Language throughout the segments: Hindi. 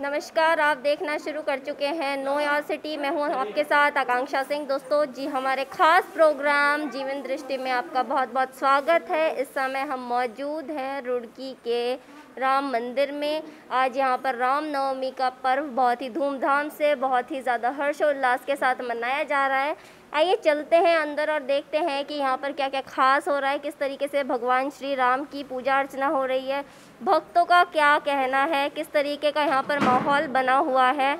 नमस्कार आप देखना शुरू कर चुके हैं नो यार सिटी मैं हूँ आपके साथ आकांक्षा सिंह दोस्तों जी हमारे खास प्रोग्राम जीवन दृष्टि में आपका बहुत बहुत स्वागत है इस समय हम मौजूद हैं रुड़की के राम मंदिर में आज यहाँ पर रामनवमी का पर्व बहुत ही धूमधाम से बहुत ही ज़्यादा हर्षोल्लास के साथ मनाया जा रहा है आइए चलते हैं अंदर और देखते हैं कि यहाँ पर क्या क्या खास हो रहा है किस तरीके से भगवान श्री राम की पूजा अर्चना हो रही है भक्तों का क्या कहना है किस तरीके का यहाँ पर माहौल बना हुआ है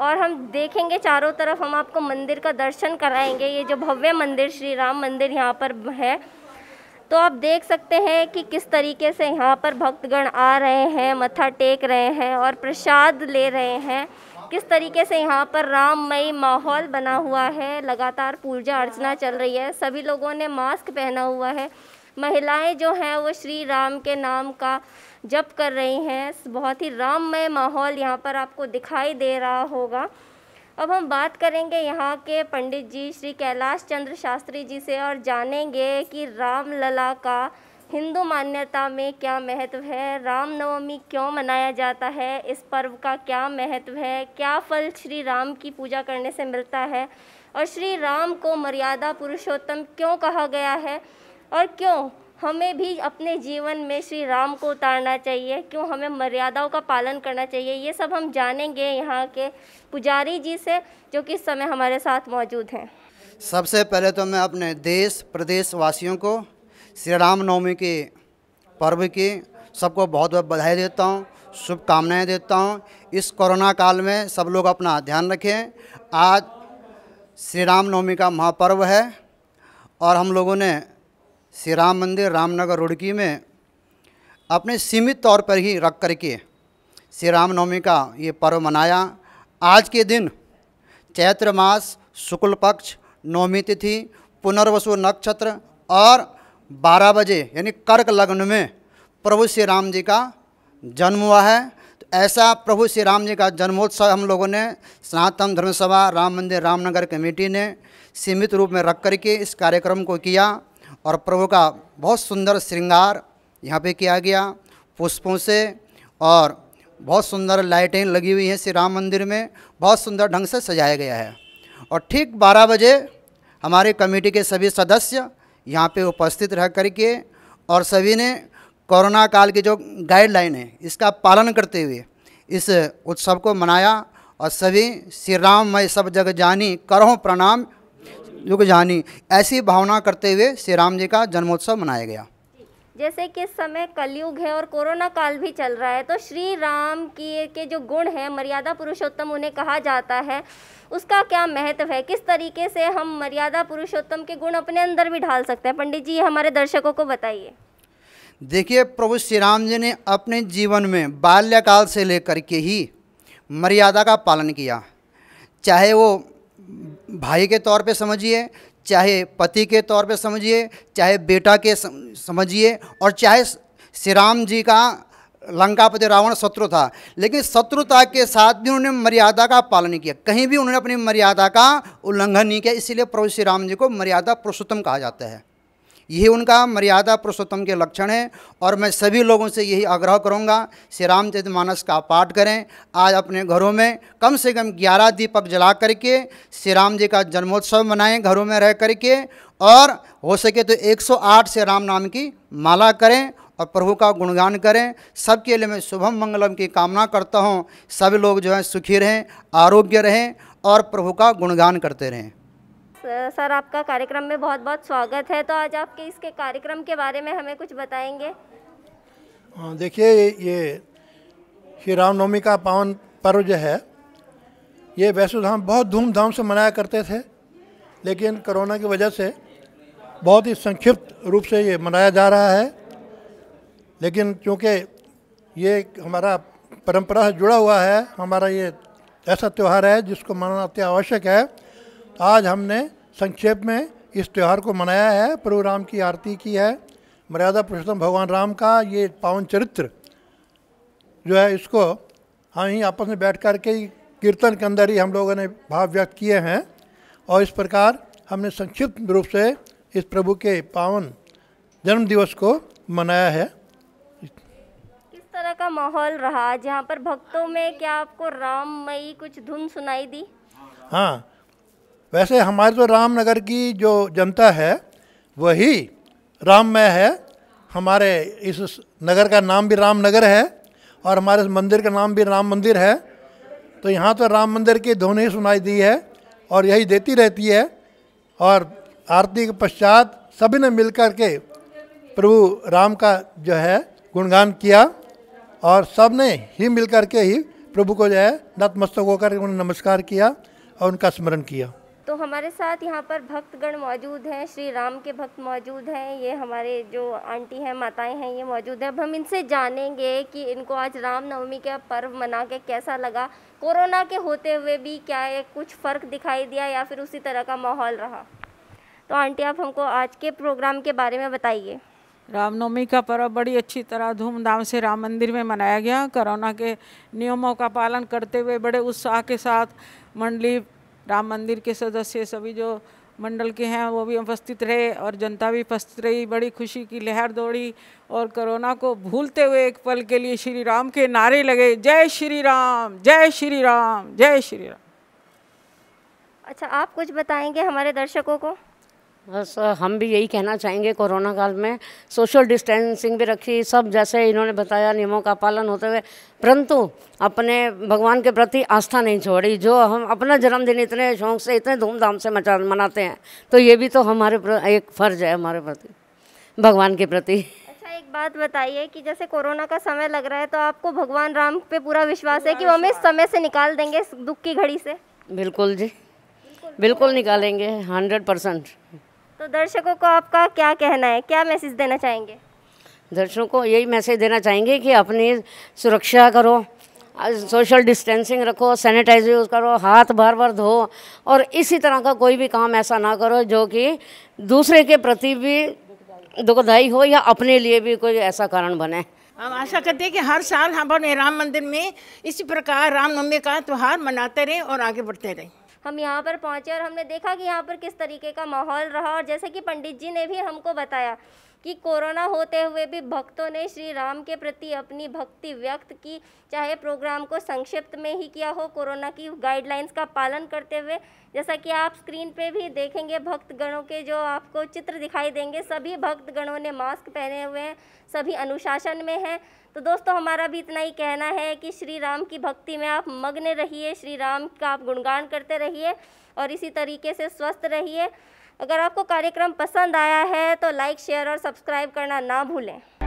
और हम देखेंगे चारों तरफ हम आपको मंदिर का दर्शन कराएंगे ये जो भव्य मंदिर श्री राम मंदिर यहाँ पर है तो आप देख सकते हैं कि किस तरीके से यहाँ पर भक्तगण आ रहे हैं मत्था टेक रहे हैं और प्रसाद ले रहे हैं किस तरीके से यहाँ पर राममय माहौल बना हुआ है लगातार पूजा अर्चना चल रही है सभी लोगों ने मास्क पहना हुआ है महिलाएं जो हैं वो श्री राम के नाम का जप कर रही हैं बहुत ही राममय माहौल यहाँ पर आपको दिखाई दे रहा होगा अब हम बात करेंगे यहाँ के पंडित जी श्री कैलाश चंद्र शास्त्री जी से और जानेंगे कि रामलला का हिंदू मान्यता में क्या महत्व है रामनवमी क्यों मनाया जाता है इस पर्व का क्या महत्व है क्या फल श्री राम की पूजा करने से मिलता है और श्री राम को मर्यादा पुरुषोत्तम क्यों कहा गया है और क्यों हमें भी अपने जीवन में श्री राम को उतारना चाहिए क्यों हमें मर्यादाओं का पालन करना चाहिए ये सब हम जानेंगे यहाँ के पुजारी जी से जो कि इस समय हमारे साथ मौजूद हैं सबसे पहले तो मैं अपने देश प्रदेशवासियों को श्री रामनवमी के पर्व की सबको बहुत बहुत बधाई देता हूँ शुभकामनाएँ देता हूँ इस कोरोना काल में सब लोग अपना ध्यान रखें आज श्री रामनवमी का महापर्व है और हम लोगों ने श्री राम मंदिर रामनगर रुड़की में अपने सीमित तौर पर ही रख कर के श्री रामनवमी का ये पर्व मनाया आज के दिन चैत्र मास शुक्ल पक्ष नवमी तिथि पुनर्वसु नक्षत्र और बारह बजे यानी कर्क लग्न में प्रभु श्री राम जी का जन्म हुआ है तो ऐसा प्रभु श्री राम जी का जन्मोत्सव हम लोगों ने सनातन धर्म सभा राम मंदिर रामनगर कमेटी ने सीमित रूप में रख करके इस कार्यक्रम को किया और प्रभु का बहुत सुंदर श्रृंगार यहाँ पे किया गया पुष्पों से और बहुत सुंदर लाइटें लगी हुई हैं श्री राम मंदिर में बहुत सुंदर ढंग से सजाया गया है और ठीक 12 बजे हमारे कमेटी के सभी सदस्य यहाँ पे उपस्थित रह करके और सभी ने कोरोना काल की जो गाइडलाइन है इसका पालन करते हुए इस उत्सव को मनाया और सभी श्री राम मैं सब जग जानी करो प्रणाम युग जानी ऐसी भावना करते हुए श्री राम जी का जन्मोत्सव मनाया गया जैसे कि इस समय कलयुग है और कोरोना काल भी चल रहा है तो श्री राम की के जो गुण है मर्यादा पुरुषोत्तम उन्हें कहा जाता है उसका क्या महत्व है किस तरीके से हम मर्यादा पुरुषोत्तम के गुण अपने अंदर भी ढाल सकते हैं पंडित जी हमारे दर्शकों को बताइए देखिए प्रभु श्री राम जी ने अपने जीवन में बाल्यकाल से लेकर के ही मर्यादा का पालन किया चाहे वो भाई के तौर पे समझिए चाहे पति के तौर पे समझिए चाहे बेटा के समझिए और चाहे श्री राम जी का लंकापति रावण शत्रु था लेकिन शत्रुता के साथ भी उन्होंने मर्यादा का पालन किया कहीं भी उन्होंने अपनी मर्यादा का उल्लंघन नहीं किया इसीलिए प्रभु श्री राम जी को मर्यादा पुरुषोत्तम कहा जाता है यही उनका मर्यादा पुरुषोत्तम के लक्षण है और मैं सभी लोगों से यही आग्रह करूँगा श्री रामचरित मानस का पाठ करें आज अपने घरों में कम से कम ग्यारह दीपक जला करके श्री राम जी का जन्मोत्सव मनाएं घरों में रह करके और हो सके तो 108 से राम नाम की माला करें और प्रभु का गुणगान करें सबके लिए मैं शुभम मंगलम की कामना करता हूँ सभी लोग जो है सुखी रहें आरोग्य रहें और प्रभु का गुणगान करते रहें सर आपका कार्यक्रम में बहुत बहुत स्वागत है तो आज आपके इसके कार्यक्रम के बारे में हमें कुछ बताएंगे देखिए ये श्री रामनवमी का पावन पर्व जो है ये वैष्णोधाम बहुत धूमधाम से मनाया करते थे लेकिन कोरोना की वजह से बहुत ही संक्षिप्त रूप से ये मनाया जा रहा है लेकिन चूँकि ये हमारा परंपरा से जुड़ा हुआ है हमारा ये ऐसा त्यौहार है जिसको मनाना अति आवश्यक है आज हमने संक्षेप में इस त्यौहार को मनाया है प्रभु राम की आरती की है मर्यादा पुरुषोत्तम भगवान राम का ये पावन चरित्र जो है इसको हम ही आपस में बैठ कर के कीर्तन के अंदर ही हम लोगों ने भाव व्यक्त किए हैं और इस प्रकार हमने संक्षिप्त रूप से इस प्रभु के पावन जन्म दिवस को मनाया है किस तरह का माहौल रहा जहाँ पर भक्तों में क्या आपको राममयी कुछ धुन सुनाई दी हाँ वैसे हमारे तो रामनगर की जो जनता है वही राममय है हमारे इस नगर का नाम भी रामनगर है और हमारे मंदिर का नाम भी राम मंदिर है तो यहाँ तो राम मंदिर की ध्वनि सुनाई दी है और यही देती रहती है और आरती के पश्चात सभी ने मिलकर के प्रभु राम का जो है गुणगान किया और सब ने ही मिलकर के ही प्रभु को जो है नतमस्तक होकर उन्हें नमस्कार किया और उनका स्मरण किया तो हमारे साथ यहाँ पर भक्तगण मौजूद हैं श्री राम के भक्त मौजूद हैं ये हमारे जो आंटी हैं माताएं हैं ये मौजूद हैं अब हम इनसे जानेंगे कि इनको आज रामनवमी का पर्व मना के कैसा लगा कोरोना के होते हुए भी क्या है कुछ फ़र्क दिखाई दिया या फिर उसी तरह का माहौल रहा तो आंटी आप हमको आज के प्रोग्राम के बारे में बताइए रामनवमी का पर्व बड़ी अच्छी तरह धूमधाम से राम मंदिर में मनाया गया कोरोना के नियमों का पालन करते हुए बड़े उत्साह के साथ मंडली राम मंदिर के सदस्य सभी जो मंडल के हैं वो भी उपस्थित रहे और जनता भी उपस्थित रही बड़ी खुशी की लहर दौड़ी और कोरोना को भूलते हुए एक पल के लिए श्री राम के नारे लगे जय श्री राम जय श्री राम जय श्री राम अच्छा आप कुछ बताएंगे हमारे दर्शकों को बस हम भी यही कहना चाहेंगे कोरोना काल में सोशल डिस्टेंसिंग भी रखी सब जैसे इन्होंने बताया नियमों का पालन होते हुए परंतु अपने भगवान के प्रति आस्था नहीं छोड़ी जो हम अपना जन्मदिन इतने शौक से इतने धूमधाम से मचा मनाते हैं तो ये भी तो हमारे एक फ़र्ज है हमारे प्रति भगवान के प्रति अच्छा एक बात बताइए कि जैसे कोरोना का समय लग रहा है तो आपको भगवान राम पे पूरा विश्वास है कि वो हमें समय से निकाल देंगे इस दुख की घड़ी से बिल्कुल जी बिल्कुल, बिल्कुल निकालेंगे हंड्रेड परसेंट तो दर्शकों को आपका क्या कहना है क्या मैसेज देना चाहेंगे दर्शकों को यही मैसेज देना चाहेंगे कि अपनी सुरक्षा करो सोशल डिस्टेंसिंग रखो सैनिटाइज यूज़ करो हाथ बार बार धो और इसी तरह का कोई भी काम ऐसा ना करो जो कि दूसरे के प्रति भी दुखदायी हो या अपने लिए भी कोई ऐसा कारण बने हम आशा करते हैं कि हर साल हम अपने राम मंदिर में इसी प्रकार रामनवमी का त्यौहार मनाते रहें और आगे बढ़ते रहें हम यहाँ पर पहुँचे और हमने देखा कि यहाँ पर किस तरीके का माहौल रहा और जैसे कि पंडित जी ने भी हमको बताया कि कोरोना होते हुए भी भक्तों ने श्री राम के प्रति अपनी भक्ति व्यक्त की चाहे प्रोग्राम को संक्षिप्त में ही किया हो कोरोना की गाइडलाइंस का पालन करते हुए जैसा कि आप स्क्रीन पे भी देखेंगे भक्तगणों के जो आपको चित्र दिखाई देंगे सभी भक्तगणों ने मास्क पहने हुए हैं सभी अनुशासन में हैं तो दोस्तों हमारा भी इतना ही कहना है कि श्री राम की भक्ति में आप मग्न रहिए श्री राम का आप गुणगान करते रहिए और इसी तरीके से स्वस्थ रहिए अगर आपको कार्यक्रम पसंद आया है तो लाइक शेयर और सब्सक्राइब करना ना भूलें